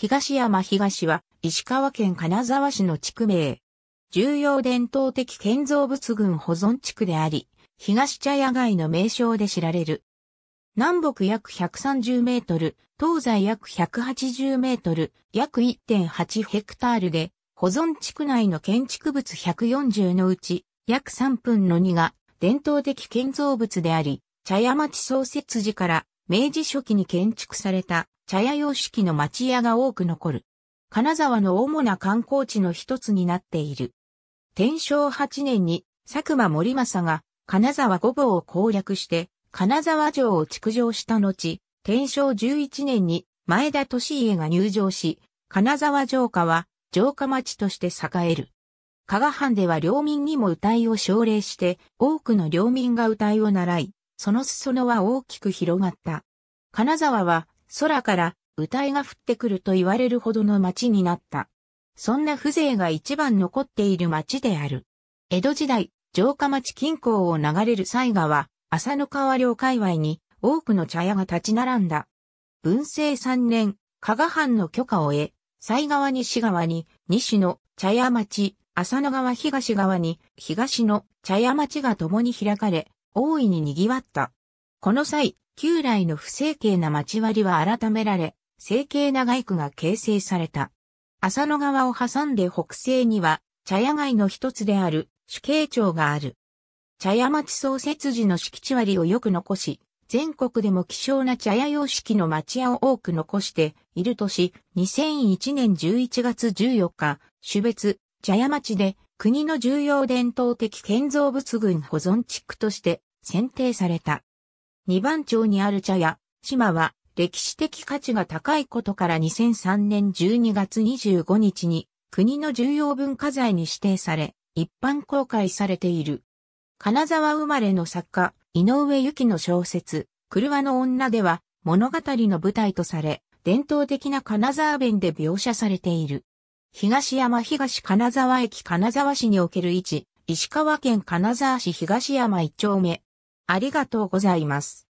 東山東は石川県金沢市の地区名。重要伝統的建造物群保存地区であり、東茶屋街の名称で知られる。南北約130メートル、東西約180メートル、約1.8ヘクタールで、保存地区内の建築物140のうち、約3分の2が伝統的建造物であり、茶屋町創設時から明治初期に建築された茶屋様式の町屋が多く残る。金沢の主な観光地の一つになっている。天正8年に佐久間森政が金沢五坊を攻略して金沢城を築城した後、天正11年に前田利家が入城し、金沢城下は城下町として栄える。加賀藩では領民にも歌いを奨励して、多くの領民が歌いを習い、その裾野は大きく広がった。金沢は空から歌いが降ってくると言われるほどの町になった。そんな風情が一番残っている町である。江戸時代、城下町近郊を流れる西川、浅野川両界隈に多くの茶屋が立ち並んだ。文政3年、加賀藩の許可を得、西川西側に西の茶屋町、浅野川東側に東の茶屋町が共に開かれ、大いに賑わった。この際、旧来の不整形な町割りは改められ、整形長井区が形成された。浅野川を挟んで北西には、茶屋街の一つである、主慶町がある。茶屋町創設時の敷地割をよく残し、全国でも希少な茶屋様式の町屋を多く残しているとし、2001年11月14日、種別、茶屋町で国の重要伝統的建造物群保存地区として選定された。二番町にある茶屋、島は歴史的価値が高いことから2003年12月25日に国の重要文化財に指定され、一般公開されている。金沢生まれの作家、井上由紀の小説、車の女では物語の舞台とされ、伝統的な金沢弁で描写されている。東山東金沢駅金沢市における位置、石川県金沢市東山一丁目、ありがとうございます。